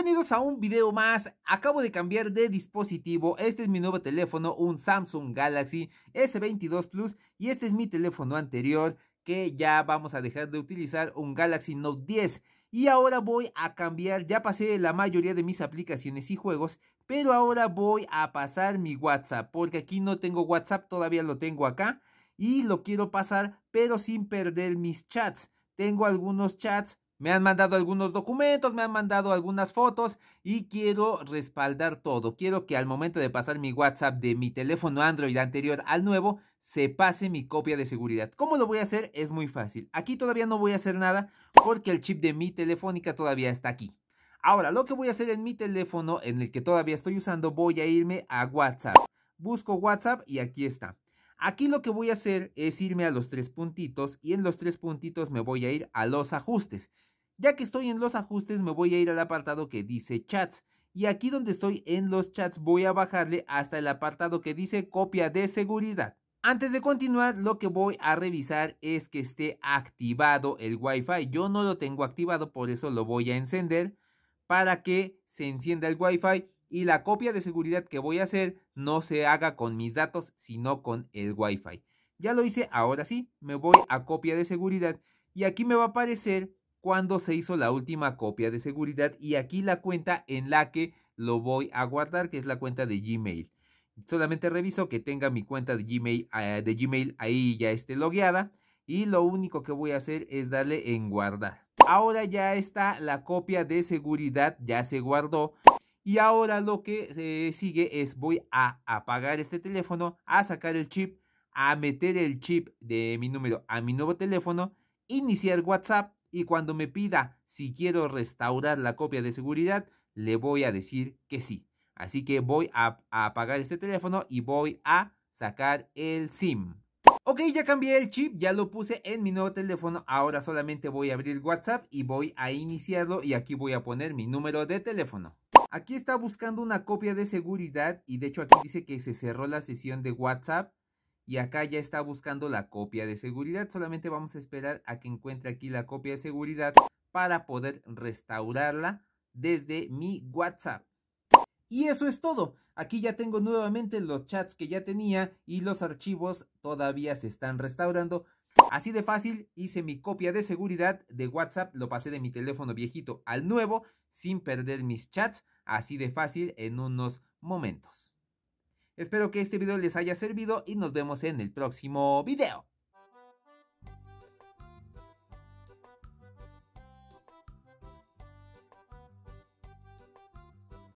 Bienvenidos a un video más, acabo de cambiar de dispositivo, este es mi nuevo teléfono, un Samsung Galaxy S22 Plus y este es mi teléfono anterior que ya vamos a dejar de utilizar, un Galaxy Note 10 y ahora voy a cambiar, ya pasé la mayoría de mis aplicaciones y juegos, pero ahora voy a pasar mi WhatsApp porque aquí no tengo WhatsApp, todavía lo tengo acá y lo quiero pasar pero sin perder mis chats, tengo algunos chats me han mandado algunos documentos, me han mandado algunas fotos y quiero respaldar todo. Quiero que al momento de pasar mi WhatsApp de mi teléfono Android anterior al nuevo, se pase mi copia de seguridad. ¿Cómo lo voy a hacer? Es muy fácil. Aquí todavía no voy a hacer nada porque el chip de mi telefónica todavía está aquí. Ahora, lo que voy a hacer en mi teléfono, en el que todavía estoy usando, voy a irme a WhatsApp. Busco WhatsApp y aquí está. Aquí lo que voy a hacer es irme a los tres puntitos y en los tres puntitos me voy a ir a los ajustes. Ya que estoy en los ajustes me voy a ir al apartado que dice chats. Y aquí donde estoy en los chats voy a bajarle hasta el apartado que dice copia de seguridad. Antes de continuar, lo que voy a revisar es que esté activado el Wi-Fi. Yo no lo tengo activado, por eso lo voy a encender para que se encienda el Wi-Fi y la copia de seguridad que voy a hacer no se haga con mis datos, sino con el Wi-Fi. Ya lo hice, ahora sí, me voy a copia de seguridad y aquí me va a aparecer cuando se hizo la última copia de seguridad y aquí la cuenta en la que lo voy a guardar, que es la cuenta de Gmail. Solamente reviso que tenga mi cuenta de Gmail, eh, ahí ya esté logueada y lo único que voy a hacer es darle en guardar. Ahora ya está la copia de seguridad, ya se guardó. Y ahora lo que eh, sigue es voy a apagar este teléfono, a sacar el chip, a meter el chip de mi número a mi nuevo teléfono, iniciar WhatsApp y cuando me pida si quiero restaurar la copia de seguridad, le voy a decir que sí. Así que voy a, apagar este teléfono y voy a sacar el SIM. Ok, ya cambié el chip, ya lo puse en mi nuevo teléfono. Ahora solamente voy a abrir WhatsApp y voy a iniciarlo y aquí voy a poner mi número de teléfono. Aquí está buscando una copia de seguridad y de hecho aquí dice que se cerró la sesión de WhatsApp y acá ya está buscando la copia de seguridad. Solamente vamos a esperar a que encuentre aquí la copia de seguridad para poder restaurarla desde mi WhatsApp. Y eso es todo. Aquí ya tengo nuevamente los chats que ya tenía y los archivos todavía se están restaurando. Así de fácil hice mi copia de seguridad de WhatsApp, lo pasé de mi teléfono viejito al nuevo sin perder mis chats. Así de fácil en unos momentos. Espero que este video les haya servido y nos vemos en el próximo video.